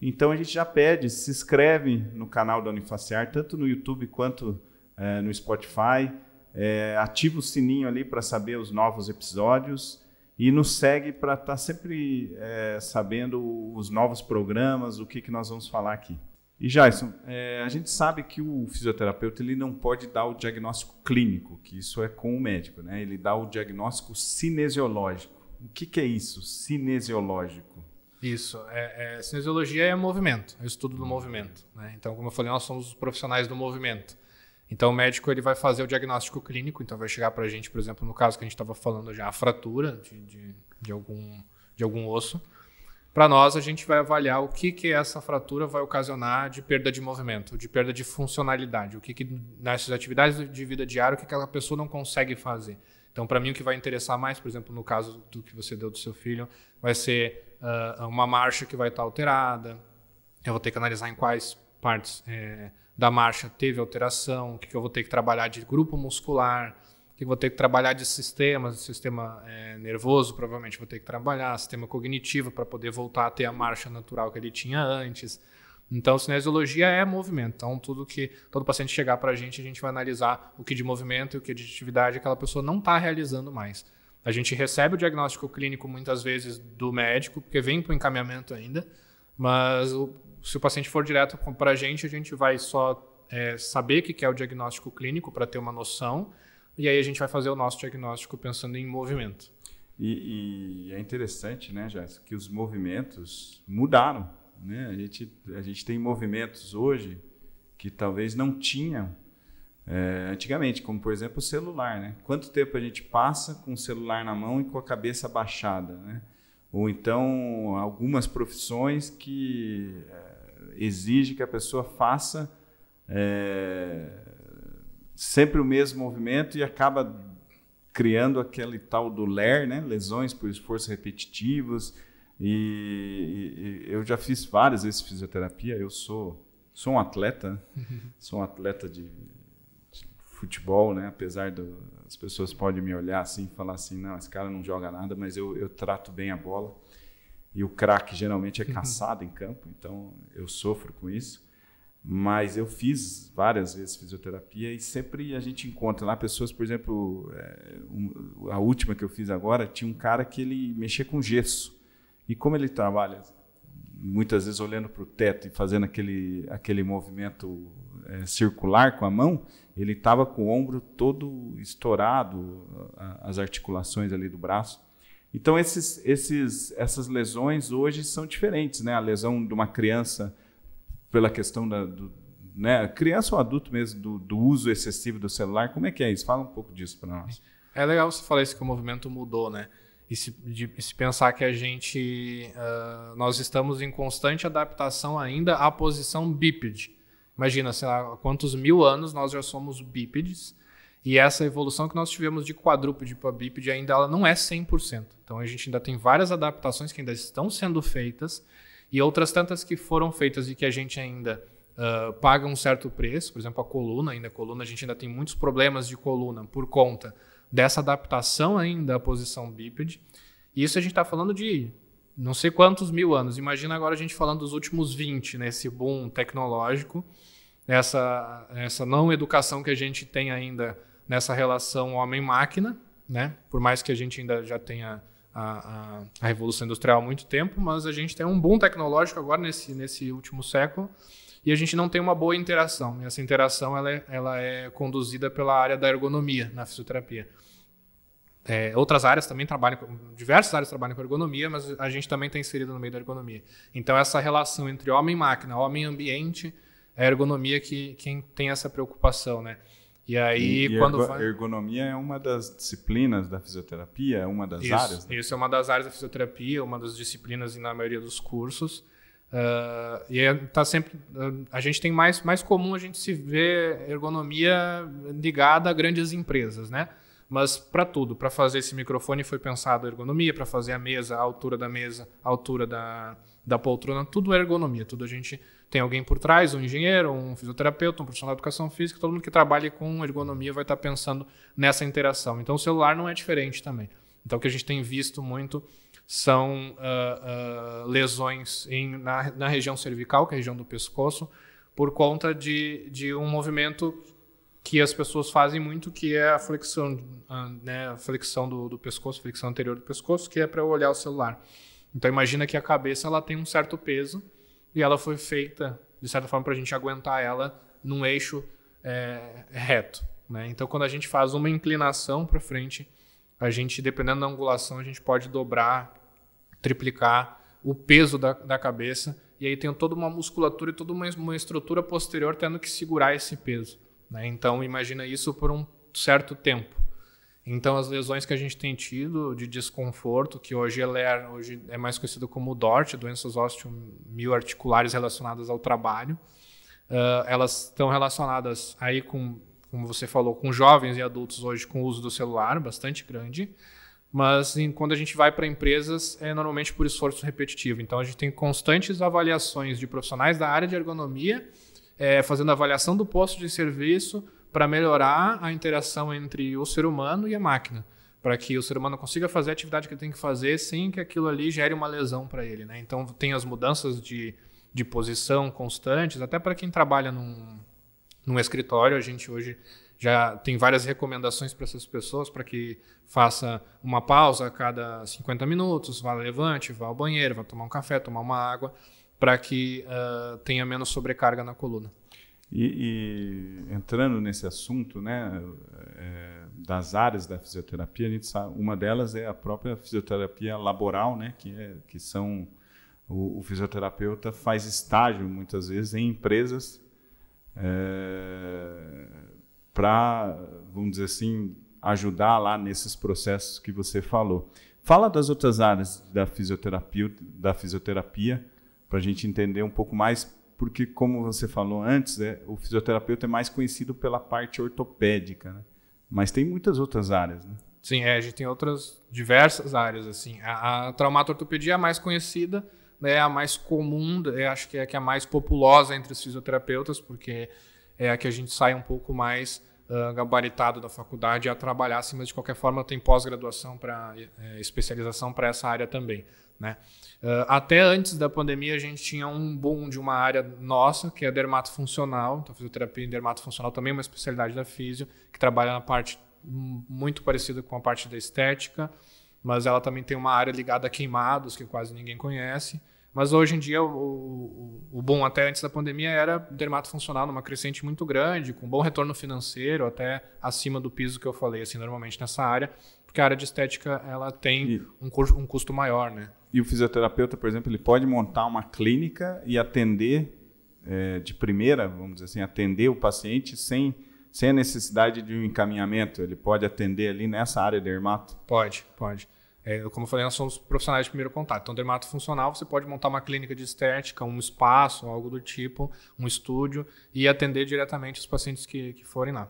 Então a gente já pede, se inscreve no canal da Unifaciar, tanto no YouTube quanto é, no Spotify. É, ativa o sininho ali para saber os novos episódios e nos segue para estar tá sempre é, sabendo os novos programas, o que, que nós vamos falar aqui. E Jason, é, a gente sabe que o fisioterapeuta ele não pode dar o diagnóstico clínico, que isso é com o médico, né? Ele dá o diagnóstico cinesiológico. O que, que é isso, cinesiológico? Isso. É, é, cinesiologia é movimento, é estudo do movimento. Né? Então, como eu falei, nós somos os profissionais do movimento. Então, o médico ele vai fazer o diagnóstico clínico, então vai chegar para a gente, por exemplo, no caso que a gente estava falando já, a fratura de, de, de, algum, de algum osso. Para nós, a gente vai avaliar o que, que essa fratura vai ocasionar de perda de movimento, de perda de funcionalidade, o que, que nessas atividades de vida diária, o que, que aquela pessoa não consegue fazer. Então, para mim, o que vai interessar mais, por exemplo, no caso do que você deu do seu filho, vai ser uh, uma marcha que vai estar tá alterada. Eu vou ter que analisar em quais partes é, da marcha teve alteração, o que, que, eu vou ter que trabalhar de grupo muscular, o que, eu vou ter que trabalhar de sistemas, sistema é, nervoso, provavelmente vou ter que trabalhar, sistema cognitivo, para poder voltar a ter a marcha natural que ele tinha antes. Então, cinesiologia é movimento. Então, tudo que todo paciente chegar para a gente, a gente vai analisar o que de movimento e o que de atividade aquela pessoa não está realizando mais. A gente recebe o diagnóstico clínico muitas vezes do médico, porque vem para o encaminhamento ainda, mas o, se o paciente for direto para a gente, a gente vai só é, saber o que é o diagnóstico clínico para ter uma noção, e aí a gente vai fazer o nosso diagnóstico pensando em movimento. E, e é interessante, né, Jéssica, que os movimentos mudaram né? A, gente, a gente tem movimentos hoje que talvez não tinham é, antigamente, como por exemplo o celular. Né? Quanto tempo a gente passa com o celular na mão e com a cabeça baixada? Né? Ou então algumas profissões que é, exige que a pessoa faça é, sempre o mesmo movimento e acaba criando aquele tal do LER, né? lesões por esforços repetitivos, e, e, eu já fiz várias vezes fisioterapia. Eu sou sou um atleta, né? sou um atleta de, de futebol, né? Apesar das as pessoas podem me olhar assim e falar assim, não, esse cara não joga nada, mas eu, eu trato bem a bola. E o craque geralmente é uhum. caçado em campo, então eu sofro com isso. Mas eu fiz várias vezes fisioterapia e sempre a gente encontra lá pessoas, por exemplo, eh, a última que eu fiz agora, tinha um cara que ele mexia com gesso. E como ele trabalha muitas vezes olhando para o teto e fazendo aquele, aquele movimento é, circular com a mão, ele estava com o ombro todo estourado, a, as articulações ali do braço. Então, esses, esses, essas lesões hoje são diferentes. Né? A lesão de uma criança, pela questão da do, né? criança ou adulto mesmo, do, do, uso excessivo do celular, como é que é isso? Fala um pouco disso para nós. É legal você falar isso, que o movimento mudou, né? e se, de, se, pensar que a gente uh, nós estamos em constante adaptação ainda à posição bípede. Imagina, sei lá, quantos mil anos nós já somos bípedes e essa evolução que nós tivemos de quadrúpede para bípede ainda ela não é 100%. Então a gente ainda tem várias adaptações que ainda estão sendo feitas e outras tantas que foram feitas e que a gente ainda uh, paga um certo preço, por exemplo, a coluna, ainda a coluna, a gente ainda tem muitos problemas de coluna por conta dessa adaptação ainda à posição bípede. E isso a gente está falando de não sei quantos mil anos. Imagina agora a gente falando dos últimos 20, nesse né, boom tecnológico, essa, essa não educação que a gente tem ainda nessa relação homem-máquina, né? Por mais que a gente ainda já tenha a, a, a, Revolução Industrial há muito tempo, mas a gente tem um boom tecnológico agora nesse, nesse último século e a gente não tem uma boa interação. e Essa interação ela é, ela é conduzida pela área da ergonomia na fisioterapia. É, outras áreas também trabalham, diversas áreas trabalham com ergonomia, mas a gente também está inserido no meio da ergonomia. Então, essa relação entre homem e máquina, homem e ambiente, é a ergonomia que quem tem essa preocupação, né? E aí, e, quando. ergo, Ergonomia é uma das disciplinas da fisioterapia, é uma das isso, áreas? Né? Isso, é uma das áreas da fisioterapia, uma das disciplinas na maioria dos cursos. Uh, e está tá sempre a gente tem mais mais comum a gente se ver ergonomia ligada a grandes empresas, né? Mas para tudo, para fazer esse microfone foi pensado ergonomia, para fazer a mesa, a altura da mesa, a altura da, da poltrona, tudo é ergonomia, tudo a gente tem alguém por trás, um engenheiro, um fisioterapeuta, um profissional de educação física, todo mundo que trabalha com ergonomia vai estar tá pensando nessa interação. Então o celular não é diferente também. Então o que a gente tem visto muito são uh, uh, lesões em, na, na, região cervical, que é a região do pescoço, por conta de, de um movimento que as pessoas fazem muito, que é a flexão, uh, né, a flexão do, do pescoço, flexão anterior do pescoço, que é para olhar o celular. Então imagina que a cabeça ela tem um certo peso e ela foi feita de certa forma para a gente aguentar ela num eixo é, reto. Né? Então quando a gente faz uma inclinação para frente a gente, dependendo da angulação, a gente pode dobrar, triplicar o peso da, da cabeça. E aí tem toda uma musculatura e toda uma, uma estrutura posterior tendo que segurar esse peso. Né? Então, imagina isso por um certo tempo. Então, as lesões que a gente tem tido de desconforto, que hoje é, hoje é mais conhecido como DORT, doenças mil articulares relacionadas ao trabalho, uh, elas estão relacionadas aí com como você falou, com jovens e adultos hoje com o uso do celular, bastante grande. Mas em, quando a gente vai para empresas, é normalmente por esforço repetitivo. Então a gente tem constantes avaliações de profissionais da área de ergonomia, é, fazendo avaliação do posto de serviço para melhorar a interação entre o ser humano e a máquina. Para que o ser humano consiga fazer a atividade que ele tem que fazer sem que aquilo ali gere uma lesão para ele. Né? Então tem as mudanças de, de posição constantes, até para quem trabalha num, num escritório. A gente hoje já tem várias recomendações para essas pessoas para que faça uma pausa a cada 50 minutos, vá levante, vá ao banheiro, vá tomar um café, tomar uma água, para que uh, tenha menos sobrecarga na coluna. E, e entrando nesse assunto, né, é, das áreas da fisioterapia, a gente sabe, uma delas é a própria fisioterapia laboral, né, que, é, que são o, o fisioterapeuta faz estágio muitas vezes em empresas é, eh, para, vamos dizer assim, ajudar lá nesses processos que você falou. Fala das outras áreas da fisioterapia, da fisioterapia para a gente entender um pouco mais, porque como você falou antes, é, o fisioterapeuta é mais conhecido pela parte ortopédica, né? mas tem muitas outras áreas, né? Sim, é, a gente tem outras diversas áreas assim. A, a traumatortopedia é a mais conhecida, é a mais comum, é, acho que é a que é mais populosa entre os fisioterapeutas, porque é a que a gente sai um pouco mais uh, gabaritado da faculdade a trabalhar, assim, mas de qualquer forma tem pós-graduação para é, especialização para essa área também. Né? Uh, até antes da pandemia a gente tinha um boom de uma área nossa, que é dermatofuncional, então fisioterapia em dermatofuncional também é uma especialidade da físio, que trabalha na parte hum, muito parecida com a parte da estética, mas ela também tem uma área ligada a queimados que quase ninguém conhece. Mas hoje em dia, o, o, o bom até antes da pandemia era dermato funcional numa crescente muito grande, com bom retorno financeiro, até acima do piso que eu falei, assim, normalmente nessa área, porque a área de estética ela tem um, um custo maior, né? E o fisioterapeuta, por exemplo, ele pode montar uma clínica e atender é, de primeira, vamos dizer assim, atender o paciente sem sem a necessidade de um encaminhamento, ele pode atender ali nessa área de dermato? Pode, pode. É, como eu falei, nós somos profissionais de primeiro contato. Então, dermato funcional, você pode montar uma clínica de estética, um espaço, algo do tipo, um estúdio, e atender diretamente os pacientes que, que forem lá.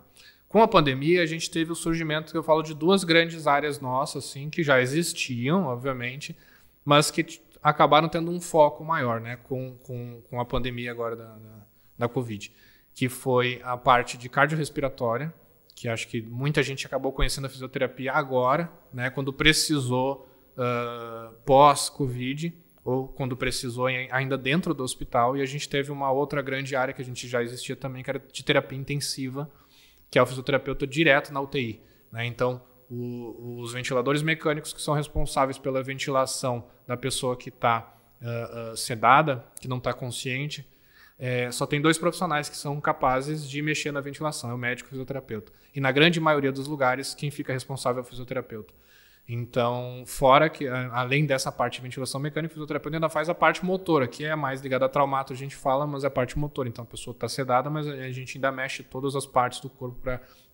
Com a pandemia, a gente teve o surgimento, que eu falo, de duas grandes áreas nossas, assim, que já existiam, obviamente, mas que acabaram tendo um foco maior, né, com, com, com a pandemia agora da, da, da Covid que foi a parte de cardiorrespiratória, que acho que muita gente acabou conhecendo a fisioterapia agora, né, quando precisou uh, pós-Covid ou quando precisou ainda dentro do hospital. E a gente teve uma outra grande área que a gente já existia também, que era de terapia intensiva, que é o fisioterapeuta direto na UTI. Né? Então, o, os ventiladores mecânicos que são responsáveis pela ventilação da pessoa que está uh, uh, sedada, que não está consciente, é, só tem dois profissionais que são capazes de mexer na ventilação, é o médico e o fisioterapeuta. E na grande maioria dos lugares, quem fica responsável é o fisioterapeuta. Então, fora que, além dessa parte de ventilação mecânica, o fisioterapeuta ainda faz a parte motora, que é mais ligada a traumato, a gente fala, mas é a parte motora. Então, a pessoa está sedada, mas a gente ainda mexe todas as partes do corpo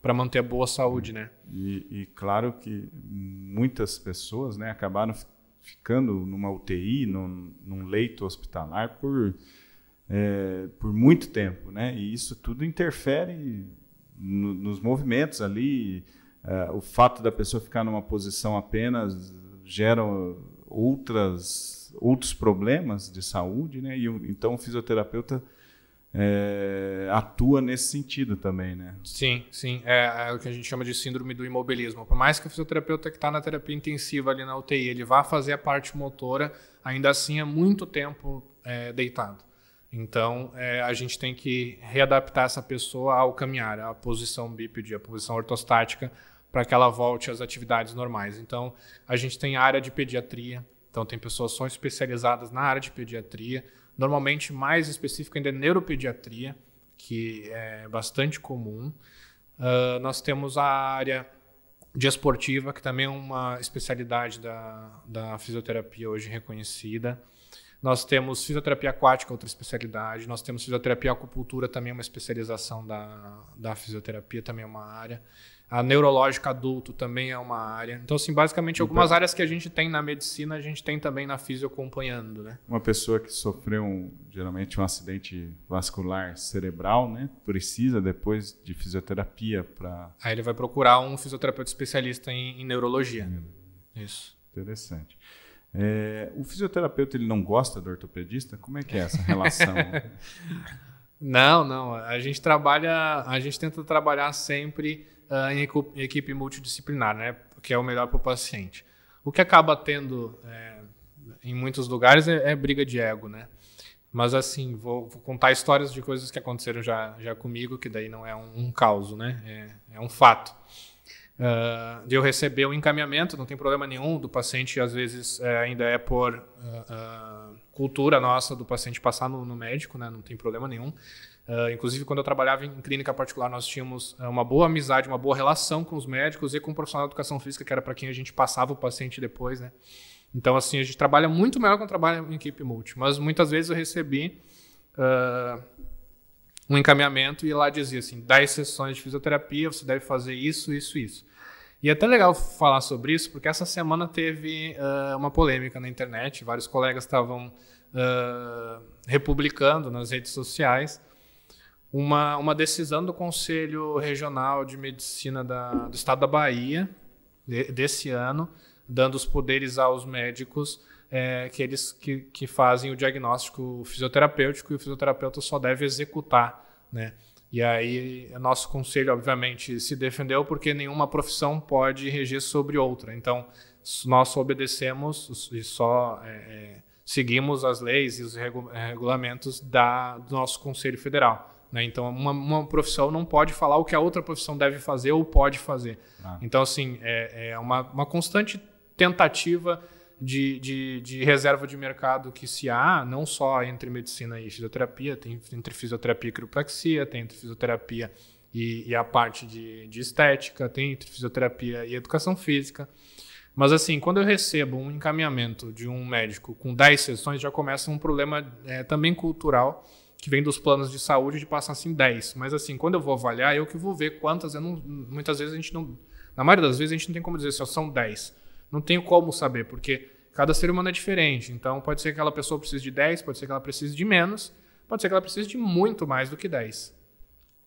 para manter a boa saúde, né? E, e, claro que muitas pessoas né, acabaram ficando numa UTI, num, num leito hospitalar, por é, por muito tempo, né? E isso tudo interfere no, nos movimentos ali. É, o fato da pessoa ficar numa posição apenas gera outras outros problemas de saúde, né? E então o fisioterapeuta é, atua nesse sentido também, né? Sim, sim. É, é, o que a gente chama de síndrome do imobilismo. Por mais que o fisioterapeuta que está na terapia intensiva ali na UTI, ele vá fazer a parte motora, ainda assim é muito tempo é, deitado. Então, é, a gente tem que readaptar essa pessoa ao caminhar, à posição bípede, à posição ortostática, para que ela volte às atividades normais. Então, a gente tem a área de pediatria, então tem pessoas só especializadas na área de pediatria, normalmente mais específica ainda é neuropediatria, que é bastante comum. Uh, nós temos a área de esportiva, que também é uma especialidade da, da fisioterapia hoje reconhecida. Nós temos fisioterapia aquática, outra especialidade. Nós temos fisioterapia acupuntura, também uma especialização da, da fisioterapia, também é uma área. A neurológica adulto também é uma área. Então, assim, basicamente, então, algumas então, áreas que a gente tem na medicina, a gente tem também na fisio acompanhando, né? Uma pessoa que sofreu, um, geralmente, um acidente vascular cerebral, né? Precisa depois de fisioterapia para... Aí ele vai procurar um fisioterapeuta especialista em, em neurologia. Isso. Interessante. É, o fisioterapeuta ele não gosta do ortopedista? Como é que é essa relação? não, não. A gente trabalha, a gente tenta trabalhar sempre uh, em equipe multidisciplinar, né? Que é o melhor para o paciente. O que acaba tendo é, em muitos lugares é, é, briga de ego, né? Mas assim, vou, vou, contar histórias de coisas que aconteceram já, já comigo, que daí não é um, um caos, né? É, é um fato uh, de eu receber um encaminhamento, não tem problema nenhum do paciente, às vezes é, ainda é por uh, uh, cultura nossa do paciente passar no, no médico, né? não tem problema nenhum. inclusive, quando eu trabalhava em clínica particular, nós tínhamos uma boa amizade, uma boa relação com os médicos e com o profissional de educação física, que era para quem a gente passava o paciente depois, né? Então, assim, a gente trabalha muito melhor quando trabalha em equipe multi, mas muitas vezes eu recebi uh, um encaminhamento e lá dizia assim: 10 sessões de fisioterapia, você deve fazer isso, isso, isso. E é até legal falar sobre isso, porque essa semana teve uh, uma polêmica na internet, vários colegas estavam uh, republicando nas redes sociais uma, uma decisão do Conselho Regional de Medicina da, do Estado da Bahia, de, desse ano, dando os poderes aos médicos é, que eles que, que fazem o diagnóstico fisioterapêutico e o fisioterapeuta só deve executar, né? E aí, nosso conselho, obviamente, se defendeu porque nenhuma profissão pode reger sobre outra. Então, nós obedecemos e só é, é, seguimos as leis e os é, regulamentos da, do nosso Conselho Federal. Né? Então, uma, uma, profissão não pode falar o que a outra profissão deve fazer ou pode fazer. Ah. Então, assim, é, é uma, uma constante tentativa de, de, de, reserva de mercado que se há, não só entre medicina e fisioterapia, tem entre fisioterapia e quiropraxia, tem entre fisioterapia e, e a parte de, de estética, tem entre fisioterapia e educação física. Mas assim, quando eu recebo um encaminhamento de um médico com 10 sessões, já começa um problema é, também cultural, que vem dos planos de saúde de passar assim 10. Mas assim, quando eu vou avaliar, eu que vou ver quantas, eu não, muitas vezes a gente não, na maioria das vezes a gente não tem como dizer se são 10. Não tenho como saber, porque cada ser humano é diferente. Então, pode ser que aquela pessoa precise de 10, pode ser que ela precise de menos, pode ser que ela precise de muito mais do que 10.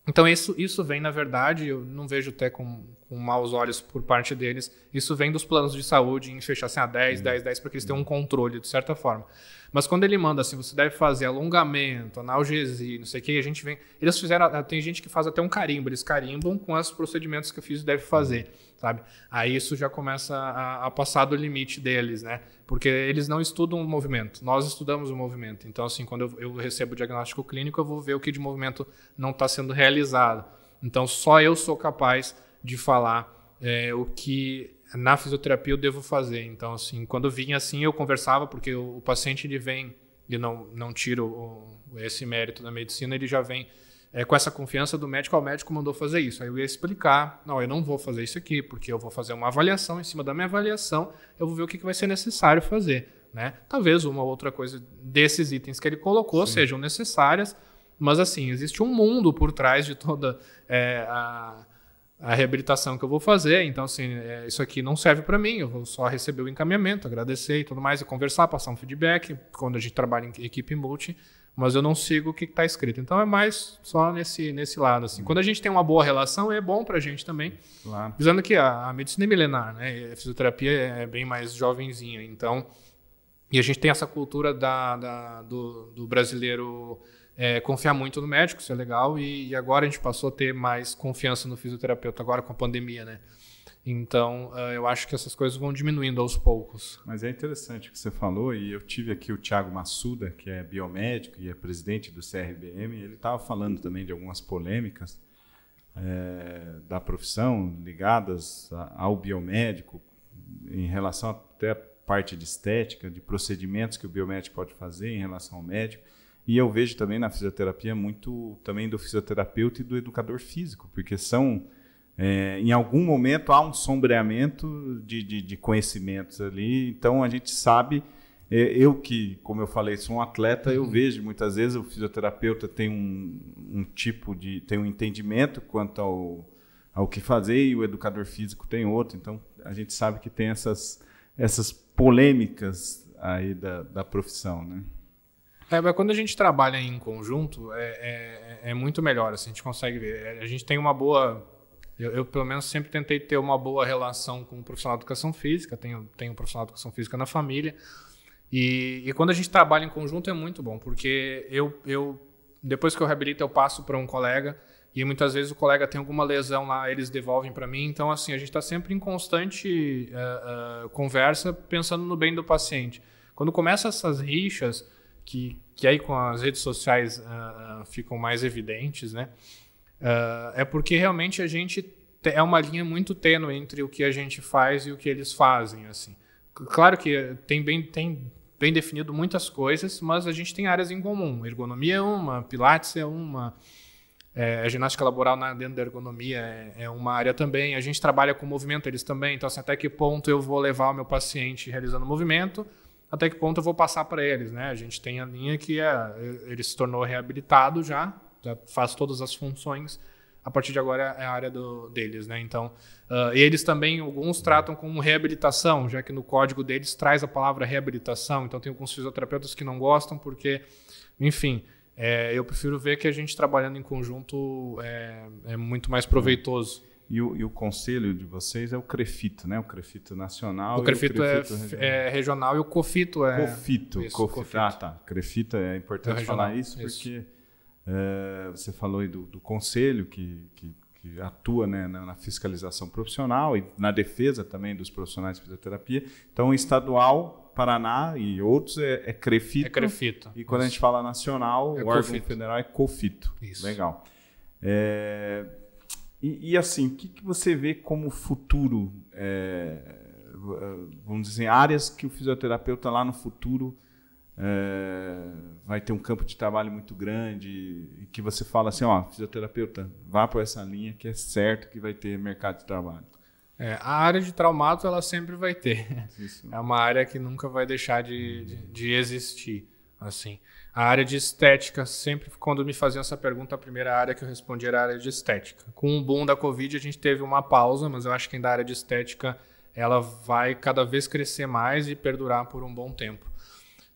Então, isso, isso vem, na verdade, eu não vejo até com, com maus olhos por parte deles, isso vem dos planos de saúde em fechar assim, a 10, 10, 10, para que eles tenham um uhum. controle, de certa forma. Mas quando ele manda assim, você deve fazer alongamento, analgesia, não sei o que, a gente vem. Eles fizeram. Ah, tem gente que faz até um carimbo, eles carimbam com os procedimentos que fiz e deve fazer, sabe? Aí isso já começa a, a passar do limite deles, né? Porque eles não estudam o movimento, nós estudamos o movimento. Então, assim, quando eu, eu recebo o diagnóstico clínico, eu vou ver o que de movimento não está sendo realizado. Então, só eu sou capaz de falar é, o que na fisioterapia eu devo fazer. Então, assim, quando vinha assim, eu conversava, porque o, o paciente ele vem, e não, não tiro o, esse mérito da medicina, ele já vem é, com essa confiança do médico, o médico mandou fazer isso. Aí eu ia explicar, não, eu não vou fazer isso aqui, porque eu vou fazer uma avaliação, em cima da minha avaliação eu vou ver o que, que vai ser necessário fazer. Né? Talvez uma outra coisa desses itens que ele colocou Sim. sejam necessárias, mas assim, existe um mundo por trás de toda é, a a reabilitação que eu vou fazer. Então, assim, é, isso aqui não serve para mim, eu vou só receber o encaminhamento, agradecer e tudo mais, e conversar, passar um feedback, quando a gente trabalha em equipe multi, mas eu não sigo o que está escrito. Então, é mais só nesse, nesse lado, assim. Hum. Quando a gente tem uma boa relação, é bom para a gente também. Claro. Visando que a, a, medicina é milenar, né? A fisioterapia é, é bem mais jovenzinha, então... E a gente tem essa cultura da, da do, do brasileiro é, confiar muito no médico, isso é legal, e, e, agora a gente passou a ter mais confiança no fisioterapeuta, agora com a pandemia, né? Então, uh, eu acho que essas coisas vão diminuindo aos poucos. Mas é interessante o que você falou, e eu tive aqui o Tiago Massuda, que é biomédico e é presidente do CRBM, ele estava falando também de algumas polêmicas é, da profissão ligadas a, ao biomédico, em relação até à parte de estética, de procedimentos que o biomédico pode fazer em relação ao médico. E eu vejo também na fisioterapia muito também do fisioterapeuta e do educador físico, porque são é, em algum momento há um sombreamento de, de, de conhecimentos ali, então a gente sabe. É, eu que, como eu falei, sou um atleta, eu uhum. vejo muitas vezes o fisioterapeuta tem um, um tipo de tem um entendimento quanto ao, ao que fazer e o educador físico tem outro. Então a gente sabe que tem essas essas polêmicas aí da, da profissão, né? É, mas quando a gente trabalha em conjunto, é, é, é muito melhor, assim, a gente consegue ver. É, a gente tem uma boa. Eu, eu, pelo menos, sempre tentei ter uma boa relação com o profissional de educação física, tenho, tenho um profissional de educação física na família. E, e quando a gente trabalha em conjunto é muito bom, porque eu, eu depois que eu reabilito, eu passo para um colega. E muitas vezes o colega tem alguma lesão lá, eles devolvem para mim. Então, assim, a gente está sempre em constante uh, uh, conversa, pensando no bem do paciente. Quando começa essas rixas, que, que aí com as redes sociais uh, ficam mais evidentes, né? Uh, é porque realmente a gente é uma linha muito tênue entre o que a gente faz e o que eles fazem, assim. Claro que tem bem, tem bem definido muitas coisas, mas a gente tem áreas em comum. Ergonomia é uma, pilates é uma, é, a ginástica laboral na, dentro da ergonomia é, é, uma área também. A gente trabalha com movimento, eles também. Então, assim, até que ponto eu vou levar o meu paciente realizando movimento até que ponto eu vou passar para eles, né? A gente tem a linha que é, ele se tornou reabilitado já, já faz todas as funções. A partir de agora é a área do, deles, né? Então, uh, eles também, alguns tratam como reabilitação, já que no código deles traz a palavra reabilitação. Então, tem alguns fisioterapeutas que não gostam porque, enfim, é, eu prefiro ver que a gente trabalhando em conjunto é, é muito mais proveitoso. E o, e o, conselho de vocês é o CREFITO, né? O CREFITO nacional. O CREFITO, o crefito é, regional. é, regional e o COFITO é. COFITO, isso, COFITO. COFITO. Ah, tá. CREFITO é importante é falar isso, isso. porque é, você falou aí do, do conselho que, que, que atua né, na, na, fiscalização profissional e na defesa também dos profissionais de fisioterapia. Então, estadual, Paraná e outros é, é, CREFITO. É CREFITO. E quando isso. a gente fala nacional, é o órgão federal é COFITO. Isso. Legal. É e, e assim, o que, que, você vê como futuro? É, é vamos dizer, assim, áreas que o fisioterapeuta lá no futuro é, vai ter um campo de trabalho muito grande e que você fala assim, ó, fisioterapeuta, vá por essa linha que é certo que vai ter mercado de trabalho. É, a área de traumato ela sempre vai ter. Isso. É uma área que nunca vai deixar de, de, de existir assim. A área de estética, sempre quando me faziam essa pergunta, a primeira área que eu respondi era a área de estética. Com o boom da Covid, a gente teve uma pausa, mas eu acho que ainda a área de estética ela vai cada vez crescer mais e perdurar por um bom tempo.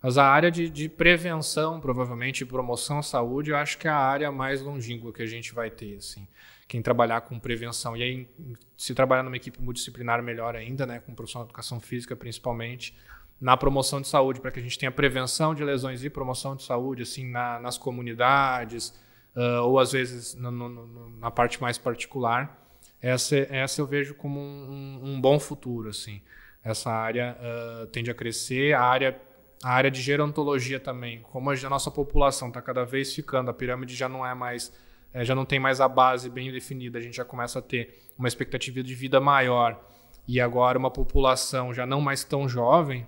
Mas a área de, de prevenção, provavelmente, promoção à saúde, eu acho que é a área mais longínqua que a gente vai ter, assim. Quem trabalhar com prevenção, e aí se trabalhar numa equipe multidisciplinar, melhor ainda, né, com profissional de educação física, principalmente, na promoção de saúde, para que a gente tenha prevenção de lesões e promoção de saúde, assim, na, nas comunidades, uh, ou às vezes no, no, no, na parte mais particular. Essa, essa eu vejo como um, um bom futuro, assim. Essa área uh, tende a crescer, a área, a área de gerontologia também. Como a nossa população está cada vez ficando, a pirâmide já não é mais é, já não tem mais a base bem definida, a gente já começa a ter uma expectativa de vida maior e agora uma população já não mais tão jovem,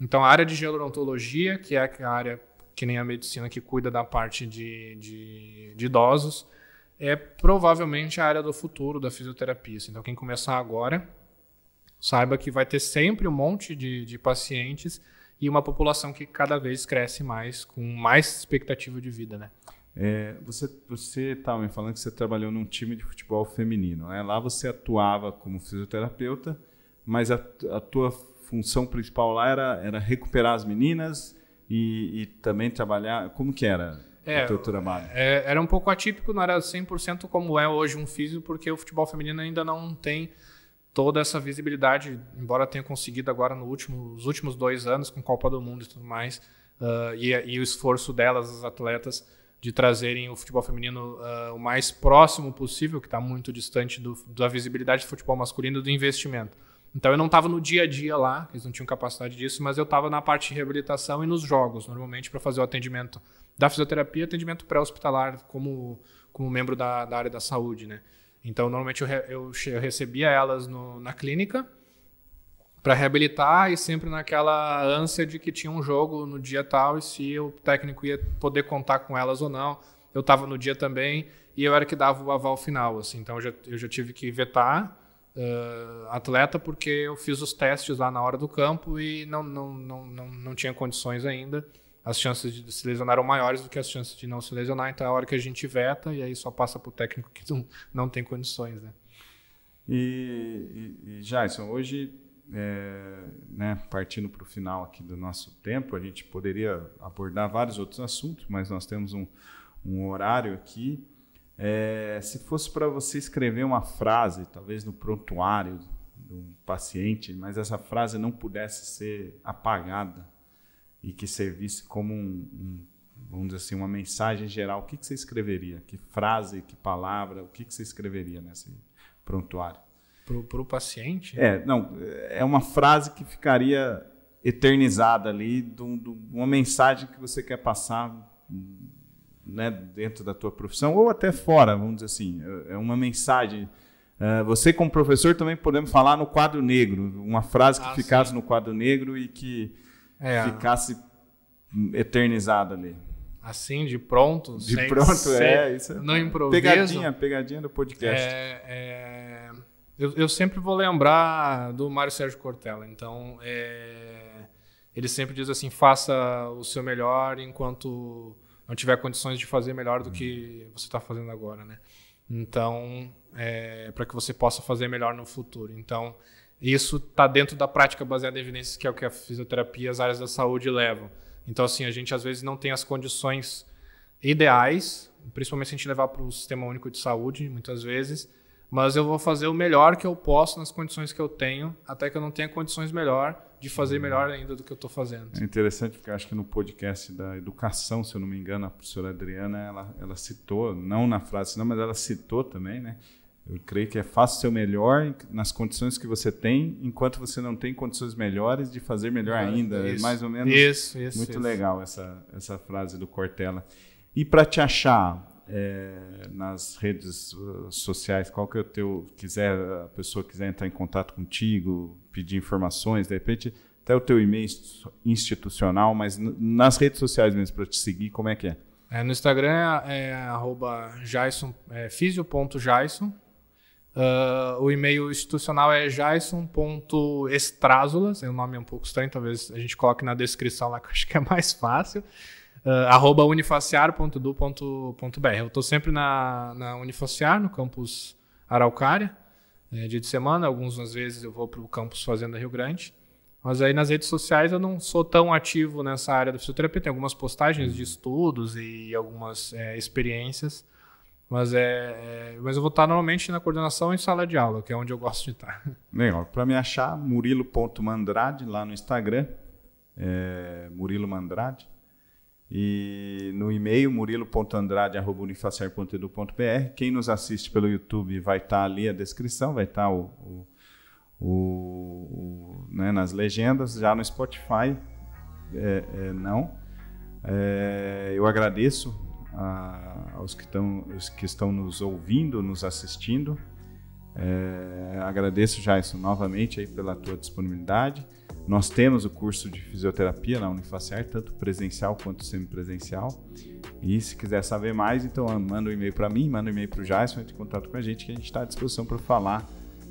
então, a área de gerontologia, que é a área que nem a medicina que cuida da parte de, de, de idosos, é provavelmente a área do futuro da fisioterapia. Assim. Então, quem começar agora, saiba que vai ter sempre um monte de, de pacientes e uma população que cada vez cresce mais, com mais expectativa de vida, né? É, você estava me falando que você trabalhou num time de futebol feminino, né? Lá você atuava como fisioterapeuta, mas a, a tua função principal lá era, era recuperar as meninas e, e também trabalhar. Como que era? É, é, era um pouco atípico, não era 100% como é hoje um físico, porque o futebol feminino ainda não tem toda essa visibilidade, embora tenha conseguido agora no último, nos últimos dois anos com Copa do Mundo e tudo mais, uh, e, e, o esforço delas, as atletas, de trazerem o futebol feminino uh, o mais próximo possível, que está muito distante do, da visibilidade do futebol masculino do investimento. Então eu não estava no dia a dia lá, eles não tinham capacidade disso, mas eu estava na parte de reabilitação e nos jogos, normalmente para fazer o atendimento da fisioterapia, atendimento pré-hospitalar como, como membro da, da, área da saúde, né? Então normalmente eu, eu, eu recebia elas no, na clínica para reabilitar e sempre naquela ânsia de que tinha um jogo no dia tal e se o técnico ia poder contar com elas ou não. Eu estava no dia também e eu era que dava o aval final, assim. Então eu já, eu já tive que vetar uh, atleta porque eu fiz os testes lá na hora do campo e não, não, não, não, não tinha condições ainda. As chances de se lesionar eram maiores do que as chances de não se lesionar, então é a hora que a gente veta e aí só passa para o técnico que não, não tem condições. Né? E, e, e Jason, hoje é, né, partindo para o final aqui do nosso tempo, a gente poderia abordar vários outros assuntos, mas nós temos um, um horário aqui. É, se fosse para você escrever uma frase, talvez no prontuário de um paciente, mas essa frase não pudesse ser apagada e que servisse como um, um vamos dizer assim, uma mensagem geral, o que, que você escreveria? Que frase, que palavra, o que, que você escreveria nesse prontuário? Para o paciente? É, não, é uma frase que ficaria eternizada ali, do uma mensagem que você quer passar né, dentro da tua profissão ou até fora, vamos dizer assim, é, é uma mensagem. Uh, você, como professor, também podemos falar no quadro negro, uma frase que ah, ficasse sim. no quadro negro e que é. ficasse eternizada ali. Assim, de pronto? De sem, pronto, é. Isso é não é. improviso. Pegadinha, pegadinha do podcast. É, é, eu, eu, sempre vou lembrar do Mário Sérgio Cortella. Então, ele sempre diz assim, faça o seu melhor enquanto não tiver condições de fazer melhor do uhum. que você está fazendo agora, né? Então, é, para que você possa fazer melhor no futuro. Então, isso está dentro da prática baseada em evidências, que é o que a fisioterapia e as áreas da saúde levam. Então, assim, a gente às vezes não tem as condições ideais, principalmente se a gente levar para o sistema único de saúde, muitas vezes, mas eu vou fazer o melhor que eu posso nas condições que eu tenho, até que eu não tenha condições melhor de fazer melhor ainda do que eu estou fazendo. É interessante porque acho que no podcast da educação, se eu não me engano, a professora Adriana ela, ela citou, não na frase, não, mas ela citou também, né? Eu creio que é faça o seu melhor nas condições que você tem, enquanto você não tem condições melhores de fazer melhor ah, ainda. É isso, mais ou menos. Isso, isso. Muito isso. legal essa, essa frase do Cortella. E para te achar é, nas redes uh, sociais, qual que é o teu. quiser, a pessoa quiser entrar em contato contigo, pedir informações, de repente até o teu e-mail institucional, mas nas redes sociais mesmo, para te seguir, como é que é? é no Instagram é, é é, Uh, o e-mail institucional é jason.estrazulas, é um nome um pouco estranho, talvez a gente coloque na descrição lá, que eu acho que é mais fácil. Uh, arroba unifaciar.edu.br. Eu estou sempre na, na Unifaciar, no campus Araucária. É, dia de semana, algumas vezes eu vou para o campus Fazenda Rio Grande. Mas aí nas redes sociais eu não sou tão ativo nessa área da fisioterapia. Tem algumas postagens de uhum. estudos e algumas é, experiências. Mas, é, é, mas eu vou estar normalmente na coordenação em sala de aula, que é onde eu gosto de estar. Legal. Para me achar, murilo.mandrade lá no Instagram. É, Murilo Mandrade. E no e-mail murilo.andrade.unifacer.edu.br. Quem nos assiste pelo YouTube vai estar tá ali a descrição, vai estar tá o, o, o, né, nas legendas. Já no Spotify, é, é, não. É, eu agradeço a, aos que, tão, os que estão nos ouvindo, nos assistindo. É, agradeço, Jason, novamente aí pela tua disponibilidade. Nós temos o curso de fisioterapia na Unifaciar, tanto presencial quanto semipresencial. E se quiser saber mais, então manda um e-mail para mim, manda um e-mail para o Jason, entre em contato com a gente, que a gente está à disposição para falar,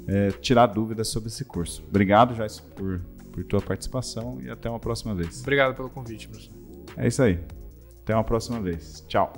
é, tirar dúvidas sobre esse curso. Obrigado, Jason, por, por tua participação e até uma próxima vez. Obrigado pelo convite, professor. É isso aí. Até uma próxima vez. Tchau.